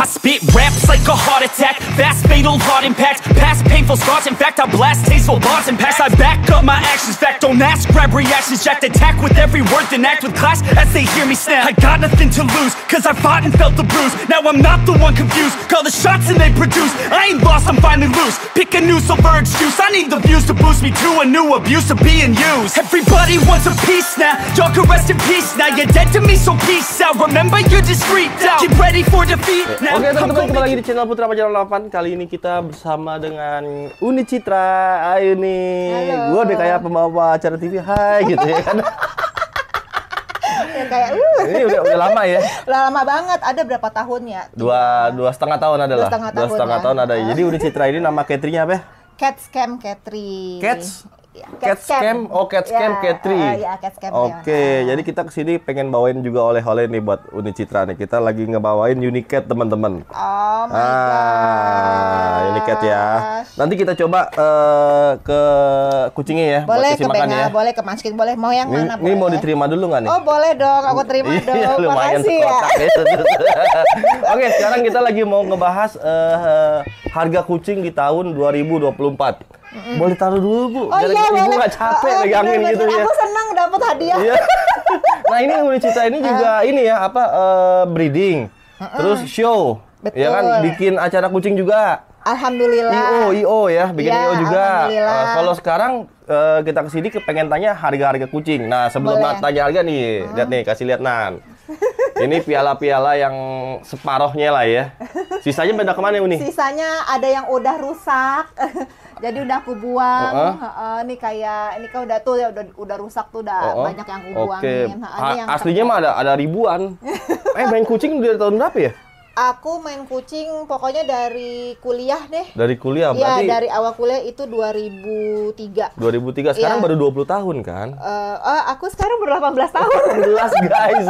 I spit raps like a heart attack Fast fatal heart impact Past painful scars In fact I blast tasteful bars and pass I back up my actions Fact don't ask Grab reactions Jacked attack with every word Then act with class As they hear me snap I got nothing to lose Cause I fought and felt the bruise Now I'm not the one confused Call the shots and they produce I ain't lost I'm finally loose Pick a new silver excuse I need the views to boost me to a new abuse of being used Everybody wants a piece now Y'all can rest in peace now You're dead to me so peace out Remember you're discreet now Get ready for defeat Nah, Oke okay, teman-teman kembali lagi di channel Putra Pajar 8 Kali ini kita bersama dengan Uni Citra Ayo nih Gue udah kayak pembawa acara TV Hai gitu ya kan ya, kayak uh. Ini udah, udah lama ya? Udah lama banget. Ada berapa tahun ya? Dua dua setengah tahun ada Dua setengah tahun, dua setengah tahun, ya. tahun ada. Jadi Uni Citra ini nama Catrinya apa ya? Cats Cam Cats Iya, cat, scam. Oh, cat iya, scam, cat eh, iya, cat scam. Oke, jadi kita kesini pengen bawain juga oleh-oleh nih buat Uni Citra nih. Kita lagi ngebawain Unicat teman-teman. Oh my ah, god. Unicat ya. Nanti kita coba uh, ke kucingnya ya. Boleh buat ke Benga, ya. boleh ke Maskin, boleh mau yang ini, mana? Ini ini mau diterima dulu nggak nih? Oh boleh dong, aku terima dong. Iya, lumayan ya. ya. Oke, sekarang kita lagi mau ngebahas uh, harga kucing di tahun 2024. Mm-mm. Boleh taruh dulu bu, oh, biar iya, ibu boleh. gak capek oh, pegangin bener, gitu bener. ya. Aku senang dapat hadiah. Iya. nah ini yang cerita ini juga uh. ini ya apa uh, breeding, Mm-mm. terus show, iya kan? Betul. ya kan bikin acara kucing juga. Alhamdulillah. IO IO ya, bikin ya, IO juga. Uh, kalau sekarang uh, kita kesini kepengen tanya harga-harga kucing. Nah sebelum Boleh. tanya harga nih, lihat nih kasih lihat Nan. Ini piala-piala yang separohnya lah ya. Sisanya beda kemana ini? Sisanya ada yang udah rusak, Jadi udah aku buang. Uh -uh. Uh, ini kayak ini kan udah tuh ya udah udah rusak tuh udah uh -uh. banyak yang aku buangin. Okay. Ha, yang aslinya mah ada ada ribuan. eh main kucing udah tahun berapa ya? Aku main kucing pokoknya dari kuliah deh. Dari kuliah iya, berarti? Iya, dari awal kuliah itu 2003. 2003. Iya. Sekarang ya. baru 20 tahun kan? Uh, uh, aku sekarang baru 18 tahun. 18 guys.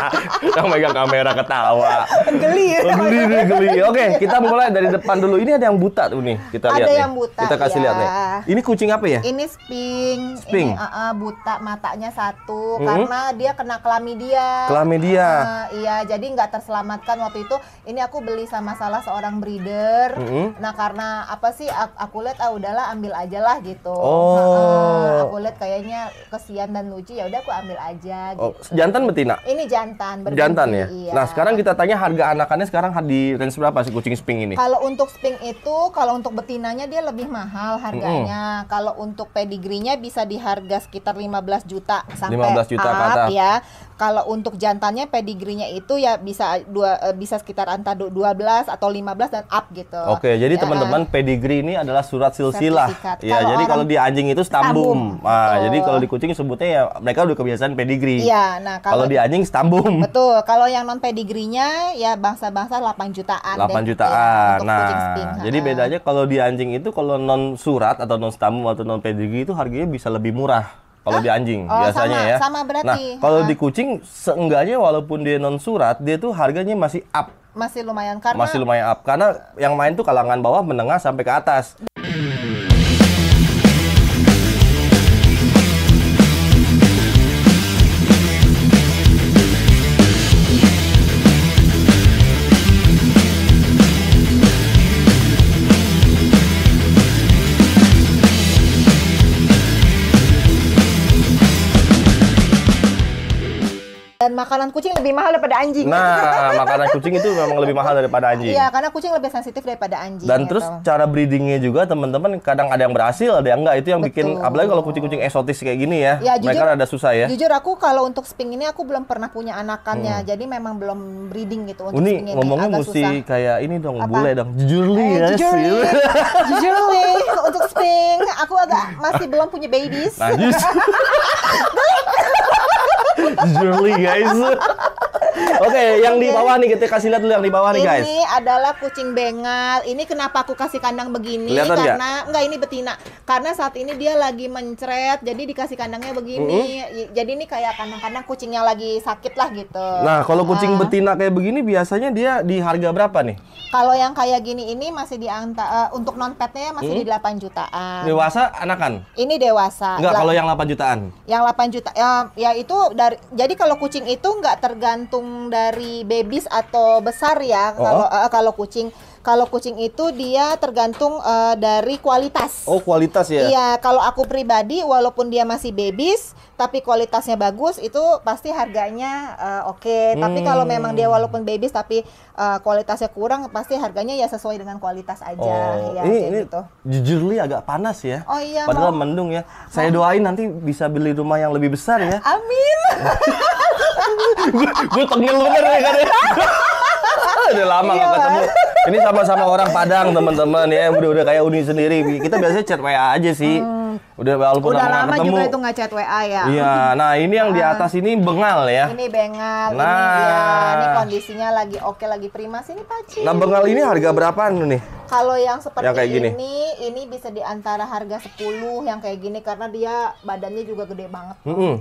Yang megang kamera ketawa. Geli ya. Geli, geli, geli. Oke, kita mulai dari depan dulu. Ini ada yang buta tuh nih. Kita ada lihat Ada yang buta. Kita kasih ya. lihat nih. Ini kucing apa ya? Ini sping. Sping. Ini, uh, eh, uh, buta matanya satu -hmm. karena dia kena klamidia. Klamidia. Uh, iya, jadi nggak terselamatkan waktu itu itu ini aku beli sama salah seorang breeder. Mm -hmm. Nah karena apa sih aku lihat ah udahlah ambil aja lah gitu. Oh. Nah, aku lihat kayaknya kesian dan lucu ya udah aku ambil aja. Oh, gitu. Oh, jantan betina? Ini jantan. jantan ya. Iya. Nah sekarang kita tanya harga anakannya sekarang di range berapa sih kucing sping ini? Kalau untuk sping itu kalau untuk betinanya dia lebih mahal harganya. Mm -hmm. Kalau untuk pedigree nya bisa di harga sekitar 15 juta sampai 15 juta up, ya. Kalau untuk jantannya pedigree nya itu ya bisa dua eh, bisa sekitar antara 12 atau 15 dan up gitu. Oke, jadi teman ya teman-teman pedigree ini adalah surat silsilah. Ya, kalau jadi kalau di anjing itu stambum. stambum. Nah, betul. jadi kalau di kucing sebutnya ya mereka udah kebiasaan pedigree. Iya, nah kalau, di anjing stambum. Betul. Kalau yang non pedigree-nya ya bangsa-bangsa 8 jutaan. 8 iya, jutaan. Ya, nah, jadi bedanya kalau di anjing itu kalau non surat atau non stambum atau non pedigree itu harganya bisa lebih murah. Kalau di anjing oh, biasanya sama, ya. Sama berarti. Nah, kalau di kucing seenggaknya walaupun dia non surat, dia tuh harganya masih up. Masih lumayan karena masih lumayan up karena yang main tuh kalangan bawah menengah sampai ke atas. Dan makanan kucing lebih mahal daripada anjing. Nah, makanan kucing itu memang lebih mahal daripada anjing. Iya, karena kucing lebih sensitif daripada anjing. Dan gitu. terus cara breedingnya juga teman-teman kadang ada yang berhasil, ada yang enggak. Itu yang Betul. bikin apalagi kalau kucing-kucing eksotis kayak gini ya. ya jujur, mereka ada susah ya. Jujur aku kalau untuk sping ini aku belum pernah punya anakannya. Hmm. Jadi memang belum breeding gitu untuk Uni, sping ini. ngomongnya mesti susah. kayak ini dong, Apa? bule dong. Jujurly eh, ya jujurly. sih. Ya. jujurly ya, untuk sping aku agak masih belum punya babies. Nah, Really, guys. Oke, okay, yang di bawah nih kita kasih lihat dulu yang di bawah ini nih guys. Ini adalah kucing bengal. Ini kenapa aku kasih kandang begini? Kelihatan karena gak? enggak ini betina. Karena saat ini dia lagi mencret, jadi dikasih kandangnya begini. Mm -hmm. Jadi ini kayak kandang-kandang kucingnya lagi sakit lah gitu. Nah, kalau kucing uh. betina kayak begini biasanya dia di harga berapa nih? Kalau yang kayak gini ini masih di anta, uh, untuk non petnya masih -hmm. di 8 jutaan. Dewasa anakan? Ini dewasa. Enggak, kalau yang 8 jutaan. Yang 8 juta ya, ya itu dari jadi kalau kucing itu enggak tergantung tergantung dari babies atau besar ya kalau oh. uh, kalau kucing kalau kucing itu dia tergantung uh, dari kualitas. Oh, kualitas ya. Iya, kalau aku pribadi walaupun dia masih babies tapi kualitasnya bagus itu pasti harganya uh, oke. Okay. Hmm. Tapi kalau memang dia walaupun babies tapi uh, kualitasnya kurang pasti harganya ya sesuai dengan kualitas aja oh. ya ini, ini gitu. Jujur li agak panas ya. Oh iya. Padahal mau. mendung ya. Saya doain nanti bisa beli rumah yang lebih besar ya. Amin. gue tengil bener ya kan ya udah lama iya, gak ketemu ini sama-sama orang Padang teman-teman ya udah udah kayak Uni sendiri kita biasanya chat WA aja sih hmm. udah walaupun udah lama, juga itu nggak chat WA ya iya nah ini yang di ah. atas ini bengal ya ini bengal nah ini, dia. ini kondisinya lagi oke lagi prima sih ini paci nah bengal ini harga berapa nih kalau yang seperti yang kayak gini. ini ini bisa di antara harga 10 yang kayak gini karena dia badannya juga gede banget mm -hmm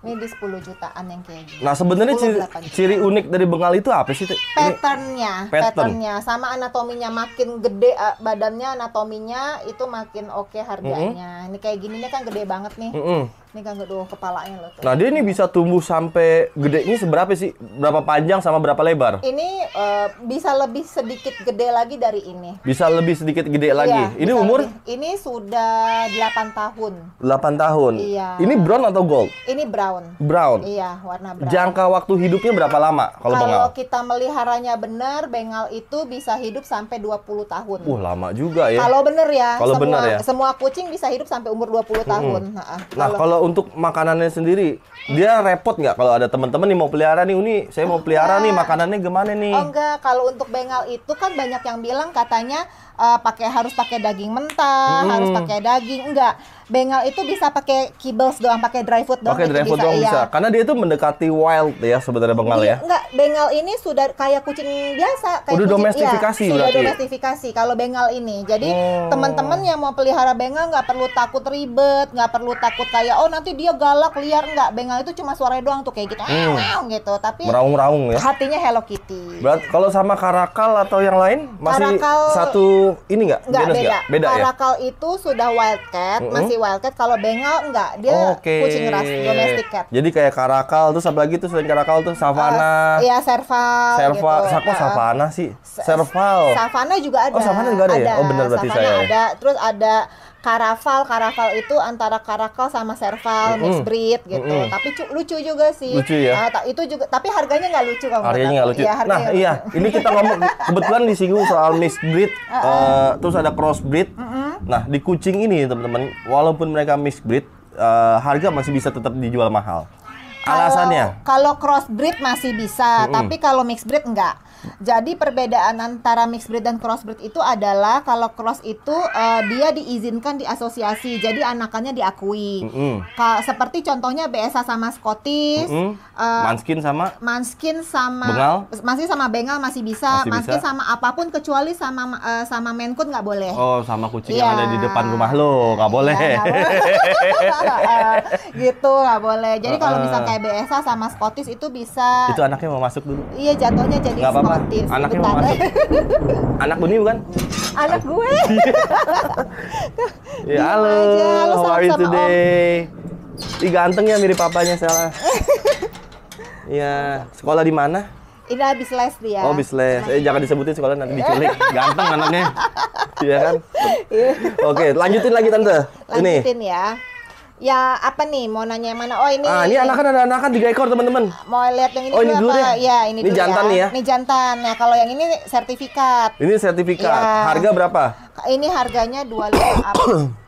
ini di 10 jutaan yang kayak gini. Nah, sebenarnya ciri, ciri unik dari bengal itu apa sih? Patternnya, pattern. patternnya sama anatominya makin gede eh, badannya, anatominya itu makin oke okay harganya. Mm -hmm. Ini kayak gininya kan gede banget nih. Mm -hmm ini kan doang kepalanya loh. Tuh. Nah dia ini bisa tumbuh sampai gede ini seberapa sih? Berapa panjang sama berapa lebar? Ini uh, bisa lebih sedikit gede lagi dari ini. Bisa lebih sedikit gede iya, lagi. ini umur? Lebih. Ini sudah 8 tahun. 8 tahun. Iya. Ini brown atau gold? Ini brown. Brown. Iya, warna brown. Jangka waktu hidupnya berapa lama kalau, kalau bengal? Kalau kita meliharanya benar, bengal itu bisa hidup sampai 20 tahun. Uh, lama juga ya. Kalau benar ya. Kalau benar ya. Semua kucing bisa hidup sampai umur 20 tahun. Hmm. Nah, kalau untuk makanannya sendiri dia repot nggak kalau ada teman-teman nih mau pelihara nih Uni saya mau pelihara nih makanannya gimana nih oh enggak kalau untuk bengal itu kan banyak yang bilang katanya uh, pakai harus pakai daging mentah hmm. harus pakai daging enggak bengal itu bisa pakai kibbles doang, pakai dry food doang. Pakai dry food bisa, doang iya. bisa. Karena dia itu mendekati wild ya sebenarnya bengal iya, ya. Enggak, bengal ini sudah kayak kucing biasa, kayak kucing, domestifikasi iya, berarti. Sudah domestifikasi kalau bengal ini. Jadi oh. teman-teman yang mau pelihara bengal nggak perlu takut ribet, nggak perlu takut kayak oh nanti dia galak liar enggak. Bengal itu cuma suaranya doang tuh kayak gitu, hmm. gitu. Tapi meraung-raung ya. Hatinya Hello Kitty. Berarti kalau sama karakal atau yang lain masih satu ini enggak? Enggak beda. beda ya? karakal ya? itu sudah wild cat, masih wildcat, kalau bengal enggak, dia okay. kucing ras domestic cat. Jadi kayak karakal terus apa lagi tuh selain karakal tuh savana. Uh, iya, serval Serval, gitu. Sako, nah. savana sih? Serval. Savana juga oh, ada. Oh, savana juga ada, ya? ada. Oh, ya? Oh, benar berarti saya. ada, terus ada Karaval, Karaval itu antara Karakal sama Serval, mm -hmm. mixed breed gitu. Mm -hmm. Tapi lucu juga sih. Lucu ya. Nah, itu juga, tapi harganya nggak lucu kamu. Harganya nggak lucu. Ya, harganya nah, iya. Ini kita ngomong kebetulan disinggung soal mixed breed, uh, uh, terus ada cross breed. Uh -uh. Nah, di kucing ini teman-teman, walaupun mereka mix uh, eh, harga masih bisa tetap dijual mahal. Alasannya? Kalau, cross crossbreed masih bisa, mm -hmm. tapi kalau mixed breed enggak. Jadi perbedaan antara mixed breed dan crossbreed itu adalah kalau cross itu uh, dia diizinkan di asosiasi, jadi anakannya diakui. Mm -hmm. seperti contohnya BSA sama Scottish, mm -hmm. uh, Manskin sama Manskin sama Bengal, masih sama Bengal masih bisa, masih Manskin sama apapun kecuali sama uh, sama Menkut nggak boleh. Oh, sama kucing yeah. yang iya. ada di depan rumah lo nggak iya, boleh. Yeah, gak boleh. gitu nggak boleh. Jadi kalau misal kayak BSA sama Scottish itu bisa. Itu anaknya mau masuk dulu. Iya jatuhnya jadi. Gak Anaknya mau masuk. Anak bunyi bukan? Anak gue. ya halo, aja, lu how are you today? Ih ganteng ya mirip papanya salah Iya, sekolah di mana? Ini habis les dia. Oh, habis les. Eh, jangan disebutin sekolah nanti diculik. Ganteng anaknya. Iya kan? Iya. Oke, lanjutin lagi tante. Lanjutin ini. ya. Ya apa nih mau nanya yang mana? Oh ini. Ah ini anakan ada anakan tiga ekor teman-teman. Mau lihat yang ini, oh, ini dulu, apa? Ya, Ya ini, ini dulu jantan ya. nih ya. Ini jantan. Nah kalau yang ini sertifikat. Ini sertifikat. Ya. Harga berapa? Ini harganya dua lima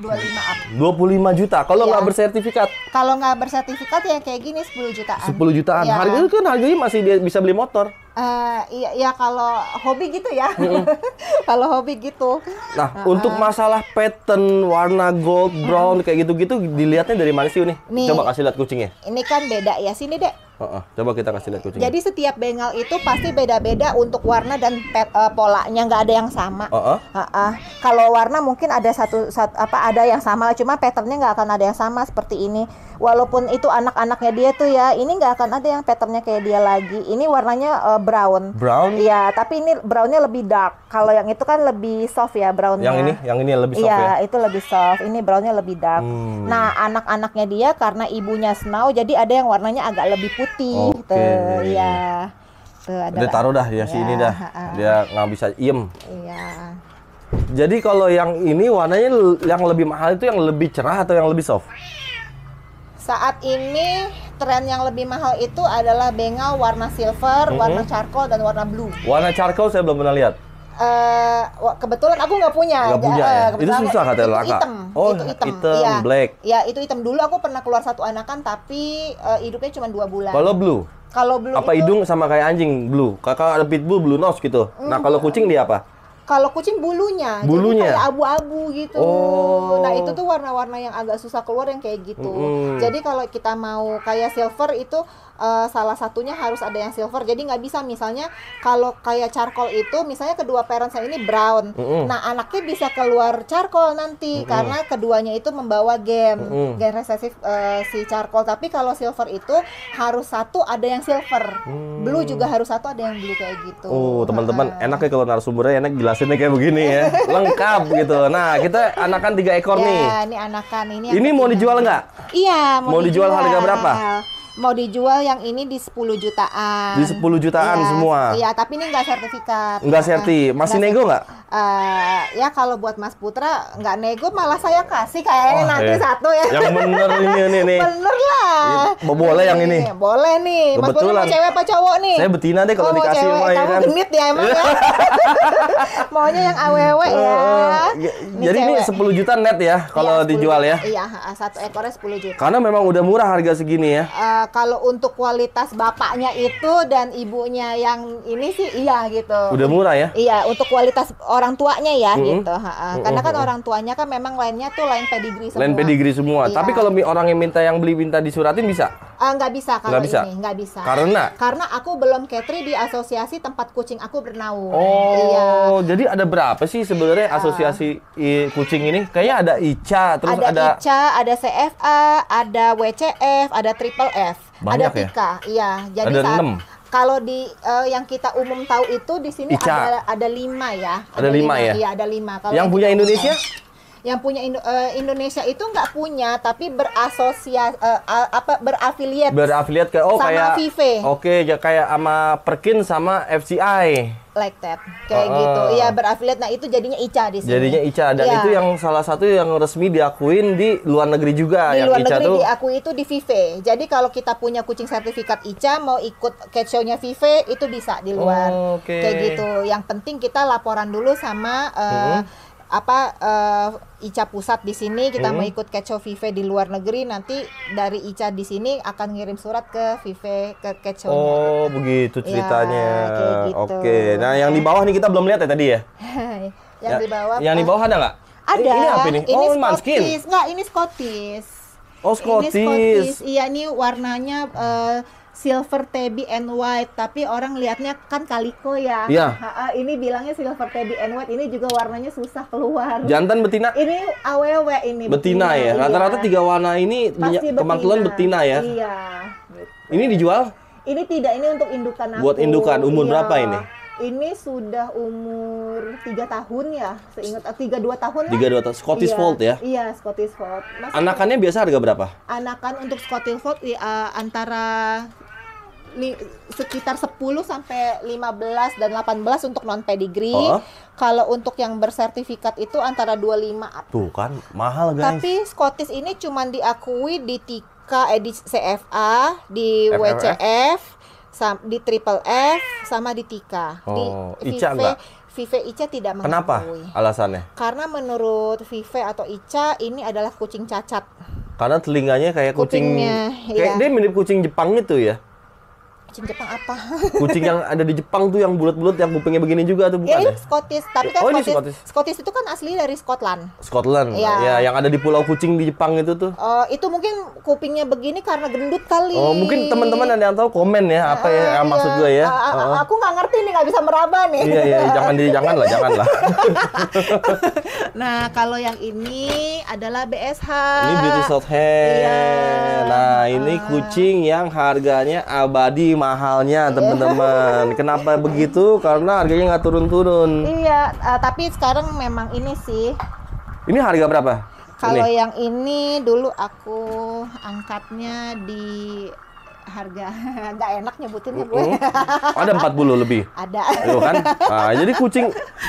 25 up. 25 juta. Kalau iya. nggak ya. bersertifikat. Kalau nggak bersertifikat ya kayak gini 10 jutaan. 10 jutaan. Ya. Harga itu kan harganya masih bisa beli motor. Uh, iya, iya kalau hobi gitu ya. Mm -hmm. kalau hobi gitu. Nah, uh -uh. untuk masalah pattern warna gold, brown mm. kayak gitu-gitu dilihatnya dari mana sih ini? Coba kasih lihat kucingnya. Ini kan beda ya. Sini, Dek coba kita kasih lihat kucingnya. Jadi setiap bengal itu pasti beda-beda untuk warna dan pet, uh, polanya nggak ada yang sama. Uh, uh. Uh, uh. Kalau warna mungkin ada satu, satu apa ada yang sama, cuma patternnya nggak akan ada yang sama seperti ini walaupun itu anak-anaknya dia tuh ya ini nggak akan ada yang patternnya kayak dia lagi ini warnanya uh, brown brown ya tapi ini brownnya lebih dark kalau yang itu kan lebih soft ya brownnya yang ini yang ini lebih soft ya, ya? itu lebih soft ini brownnya lebih dark hmm. nah anak-anaknya dia karena ibunya snow jadi ada yang warnanya agak lebih putih gitu. okay. tuh ya tuh ada taruh dah ya, ya si ini iya, dah dia nggak bisa iem iya jadi kalau yang ini warnanya yang lebih mahal itu yang lebih cerah atau yang lebih soft saat ini tren yang lebih mahal itu adalah bengal warna silver, mm -hmm. warna charcoal dan warna blue. Warna charcoal saya belum pernah lihat. Uh, kebetulan aku nggak punya. Gak punya uh, ya? Itu susah kata laka. Hitam. Oh, itu hitam. hitam ya. black. Ya, itu hitam. Dulu aku pernah keluar satu anakan tapi uh, hidupnya cuma dua bulan. Kalau blue? Kalau blue Apa itu, hidung sama kayak anjing blue? Kakak ada pitbull blue nose gitu. Nah, mm, nah, kalau kucing dia apa? Kalau kucing bulunya, bulunya. jadi kayak abu-abu gitu. Oh. Nah itu tuh warna-warna yang agak susah keluar yang kayak gitu. Mm -hmm. Jadi kalau kita mau kayak silver itu uh, salah satunya harus ada yang silver. Jadi nggak bisa misalnya kalau kayak charcoal itu misalnya kedua parents ini brown. Mm -hmm. Nah, anaknya bisa keluar charcoal nanti mm -hmm. karena keduanya itu membawa gen mm -hmm. gen resesif uh, si charcoal. Tapi kalau silver itu harus satu ada yang silver. Mm. Blue juga harus satu ada yang blue kayak gitu. Oh, teman-teman, uh. enak ya kalau narasumbernya enak jelasinnya kayak begini ya. Lengkap gitu. Nah, kita anakan tiga ekor ya, nih. ini anakan ini. Ini mau dijual nggak? Iya, mau, mau dijual. dijual harga berapa? mau dijual yang ini di 10 jutaan. Di 10 jutaan ya, semua. Iya, tapi ini enggak sertifikat. Enggak iya. serti. Masih gak nego nggak? Uh, ya kalau buat Mas Putra nggak nego malah saya kasih kayaknya oh, nanti eh. satu ya. Yang bener ini ini nih. Bener lah. Ini, boleh yang ini. Iya, boleh nih. Mas Putra mau cewek apa cowok nih? Saya betina deh kalau oh, dikasih cewek. Kamu kan. genit ya emang ya. Maunya yang awewe ya. Oh, oh. Ini ya, Jadi cewek. ini 10 juta net ya kalau iya, dijual ya. Iya, satu ekornya 10 juta. Karena memang udah murah harga segini ya. Uh, kalau untuk kualitas bapaknya itu dan ibunya yang ini sih iya gitu. Udah murah ya? Iya, untuk kualitas orang tuanya ya mm -hmm. gitu. Ha -ha. Karena kan orang tuanya kan memang lainnya tuh lain pedigree semua. Lain pedigree semua. Iya. Tapi kalau orang yang minta yang beli minta disuratin bisa? Uh, nggak bisa kalau bisa. ini, nggak bisa. Karena? Karena aku belum catering di asosiasi tempat kucing aku bernaung. Oh, iya. jadi ada berapa sih sebenarnya iya. asosiasi kucing ini? Kayaknya ada ICA, terus ada... Ada ICA, ada CFA, ada WCF, ada Triple F. Banyak ada Tika, ya? iya. Jadi ada saat 6 kalau di uh, yang kita umum tahu itu di sini Ica. ada ada lima ya. Ada, ada lima, lima ya. Iya ada lima. Kalau yang, yang punya Indonesia? Umum, yang punya Indo uh, Indonesia itu nggak punya tapi berasosiasi uh, eh, apa berafiliat berafiliat ke oh sama kayak Vive. Oke, okay, ya kayak sama Perkin sama FCI like that kayak uh, gitu ya berafiliat nah itu jadinya ICA di sini jadinya ICA dan ya. itu yang salah satu yang resmi diakuin di luar negeri juga di yang luar ICA negeri tuh... diakui itu di Vive jadi kalau kita punya kucing sertifikat ICA mau ikut cat show-nya Vive itu bisa di luar oh, okay. kayak gitu yang penting kita laporan dulu sama uh, hmm apa uh, ICA pusat di sini kita hmm. mau ikut Vive di luar negeri nanti dari ICA di sini akan ngirim surat ke Vive ke Keco Oh begitu ya, ceritanya ya, gitu. oke nah yang di bawah nih kita belum lihat ya tadi ya yang ya, di bawah yang di bawah ada nggak eh, ada ini, ini apa ini, ini oh Scottish nggak ini Scottish Oh Scottish. Ini Iya ini warnanya uh, silver tabby and white tapi orang lihatnya kan kaliko ya Iya. ini bilangnya silver tabby and white ini juga warnanya susah keluar jantan betina ini aww ini betina, betina ya iya. rata-rata iya. tiga warna ini kemantulan betina. betina ya iya ini dijual ini tidak ini untuk indukan aku. buat indukan umur iya. berapa ini ini sudah umur tiga tahun ya, seingat eh, tiga dua tahun. Tiga dua tahun. Scottish iya, Fold ya? Iya Scottish Fold. Mas Anakannya biasa harga berapa? Anakan untuk Scottish Fold ya, antara sekitar 10 sampai 15 dan 18 untuk non pedigree. Oh. Kalau untuk yang bersertifikat itu antara 25 lima. Tuh kan mahal guys. Tapi Scottish ini cuma diakui di TIKA eh, di CFA, di FFF. WCF, di Triple F sama di TIKA. Oh, di ICA enggak? Vive Ica tidak mengakui. Kenapa alasannya? Karena menurut Vive atau Ica ini adalah kucing cacat. Karena telinganya kayak kucing, Kucingnya, kayak iya. dia mirip kucing Jepang itu ya kucing Jepang apa? kucing yang ada di Jepang tuh yang bulat-bulat yang kupingnya begini juga tuh bukan? Ya, ini ya? Scottish, tapi kan oh, Scottish, Scottish. Scottish itu kan asli dari Scotland. Scotland. Ya. ya, yang ada di pulau kucing di Jepang itu tuh. Uh, itu mungkin kupingnya begini karena gendut kali. Oh, mungkin teman-teman ada yang tahu komen ya apa uh, ya ah, iya. maksud gue ya. Uh, uh, aku nggak ngerti nih nggak bisa meraba nih. Iya, iya, jangan di jangan lah, jangan lah. nah, kalau yang ini adalah BSH. Ini Beauty Shorthair. Iya. Nah, ini uh. kucing yang harganya abadi mahalnya teman-teman. Kenapa begitu? Karena harganya nggak turun-turun. Iya, uh, tapi sekarang memang ini sih. Ini harga berapa? Kalau yang ini dulu aku angkatnya di harga nggak enak nyebutinnya gue. Mm oh, oh. Ada 40 lebih. Ada. Ayo kan? Nah, jadi kucing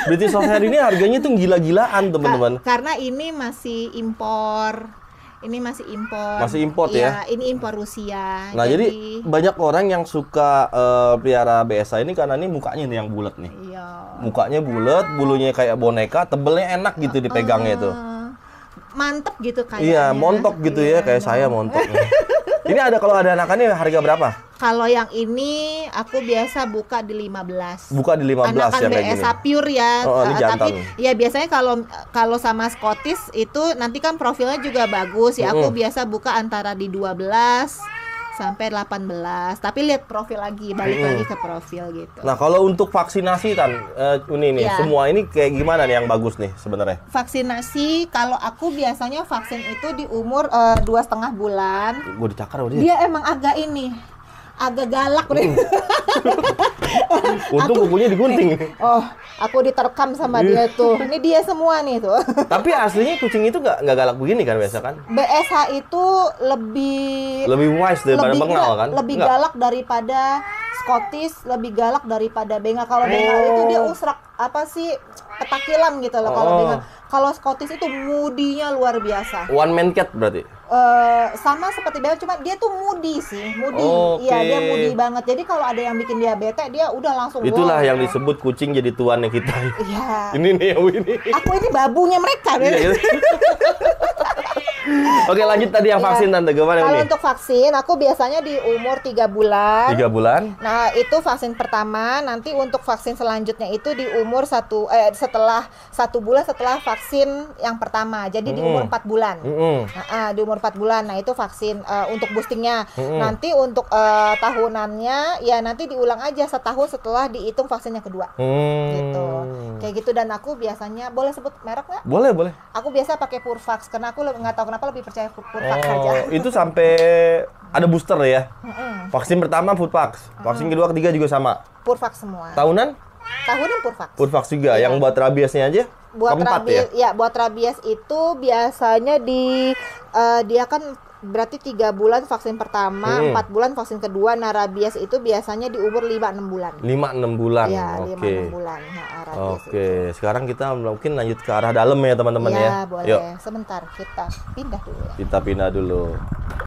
British Shorthair ini harganya tuh gila-gilaan, teman-teman. karena ini masih impor. Ini masih impor. Masih impor ya? ya? Ini impor Rusia. Nah jadi, jadi banyak orang yang suka uh, piara BSA ini karena ini mukanya nih yang bulat nih. Iya. Mukanya bulat, bulunya kayak boneka, tebelnya enak gitu oh, dipegangnya itu. Eh, mantep gitu kayak. Iya, ya. montok gitu iya, ya kayak iya. saya montok. ini ada kalau ada anakannya harga berapa? Kalau yang ini aku biasa buka di 15. Buka di 15 Anakan ya kayak BSA gini. pure ya. Oh, ini uh, jantan. tapi ya biasanya kalau kalau sama Scottish itu nanti kan profilnya juga bagus ya. Mm Aku biasa buka antara di 12 sampai 18. Tapi lihat profil lagi, balik mm lagi ke profil gitu. Nah, kalau untuk vaksinasi kan uh, ini nih, ya. semua ini kayak gimana nih yang bagus nih sebenarnya? Vaksinasi kalau aku biasanya vaksin itu di umur eh, dua setengah bulan. Gue dicakar udah. Dia emang agak ini agak galak nih. Hmm. Untung aku, kukunya digunting. oh, aku diterkam sama iya. dia tuh. Ini dia semua nih tuh. Tapi aslinya kucing itu nggak nggak galak begini kan biasa kan? BSH itu lebih lebih wise daripada lebih bengal kan? Lebih Enggak. galak daripada Scottish, lebih galak daripada bengal. Kalau bengal itu dia oh. usrak apa sih petakilan gitu loh oh. kalau bengal. Kalau Scottish itu moody luar biasa. One man cat berarti? Uh, sama seperti Bella, cuma dia tuh moody sih, moody. Okay. Iya, dia moody banget. Jadi kalau ada yang bikin dia bete, dia udah langsung. Itulah wow, yang ya. disebut kucing jadi tuannya kita. Iya. ini nih, ini. Aku ini babunya mereka. Iya. iya. Oke lanjut tadi yang iya. vaksin ya. tante gimana Kalau untuk vaksin aku biasanya di umur 3 bulan. 3 bulan. Nah, itu vaksin pertama, nanti untuk vaksin selanjutnya itu di umur satu eh setelah satu bulan setelah vaksin yang pertama. Jadi mm -hmm. di umur 4 bulan. Mm -hmm. nah, uh, di umur 4 bulan. Nah, itu vaksin uh, untuk boostingnya. Mm -hmm. Nanti untuk uh, tahunannya ya nanti diulang aja setahun setelah dihitung vaksinnya kedua. Mm. Gitu. Kayak gitu dan aku biasanya boleh sebut merek nggak? Boleh, boleh. Aku biasa pakai Purvax karena aku nggak tahu kenapa lebih percaya Foodvax oh, aja. Itu sampai ada booster ya. Vaksin pertama Foodvax, vaksin kedua ketiga juga sama. Purvax semua. Tahunan? Tahunan Purvax. Purvax juga yeah. yang buat rabiesnya aja. Buat rabies, ya? ya buat rabies itu biasanya di uh, dia kan berarti tiga bulan vaksin pertama, hmm. empat hmm. bulan vaksin kedua. Nah rabies itu biasanya di umur lima enam bulan. Lima enam bulan. Ya, Oke. Okay. bulan. Ya, Oke. Okay. Sekarang kita mungkin lanjut ke arah dalam ya teman-teman iya, ya. Ya boleh. Yuk. Sebentar kita pindah dulu. Ya. Kita pindah dulu.